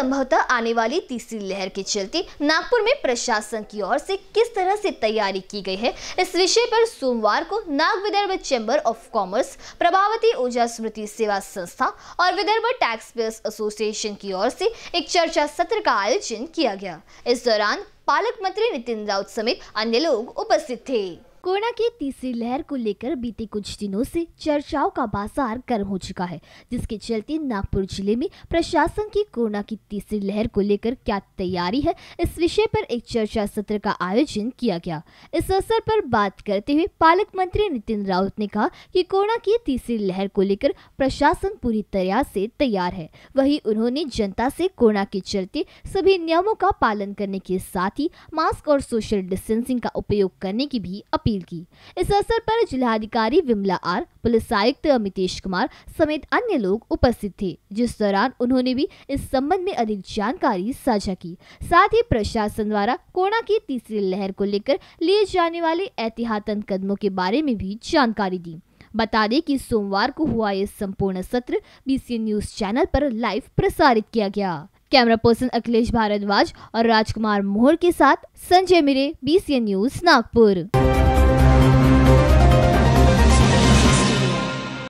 संभवतः आने वाली तीसरी लहर के चलते नागपुर में प्रशासन की ओर से किस तरह से तैयारी की गई है इस विषय पर सोमवार को Nag Vidarbha chamber of commerce प्रभावती ऊर्जा स्मृति सेवा संस्था और विदर्भ टैक्स पेयर्स एसोसिएशन की ओर से एक चर्चा सत्र का आयोजन किया गया इस दौरान पालक मंत्री नितिन राउत समेत अन्य लोग उपस्थित थे कोरोना की तीसरी लहर को लेकर बीते कुछ दिनों से चर्चाओं का बाजार गर्म हो चुका है जिसके चलते नागपुर जिले में प्रशासन की कोरोना की तीसरी लहर को लेकर क्या तैयारी है इस विषय पर एक चर्चा सत्र का आयोजन किया गया इस अवसर पर बात करते हुए पालक मंत्री नितिन राउत ने कहा कि कोरोना की तीसरी लहर को लेकर प्रशासन पूरी तरह से तैयार है वही उन्होंने जनता से कोरोना के चलते सभी नियमों का पालन करने के साथ ही मास्क और सोशल डिस्टेंसिंग का उपयोग करने की भी अपील अपील की इस अवसर पर जिलाधिकारी विमला आर पुलिस आयुक्त अमितेश कुमार समेत अन्य लोग उपस्थित थे जिस दौरान उन्होंने भी इस संबंध में अधिक जानकारी साझा की साथ ही प्रशासन द्वारा कोरोना की तीसरी लहर को लेकर लिए जाने वाले एहतियातन कदमों के बारे में भी जानकारी दी बता दें कि सोमवार को हुआ यह संपूर्ण सत्र बीसी न्यूज चैनल पर लाइव प्रसारित किया गया कैमरा पर्सन अखिलेश भारद्वाज और राजकुमार मोहर के साथ संजय मिरे बीसीएन न्यूज नागपुर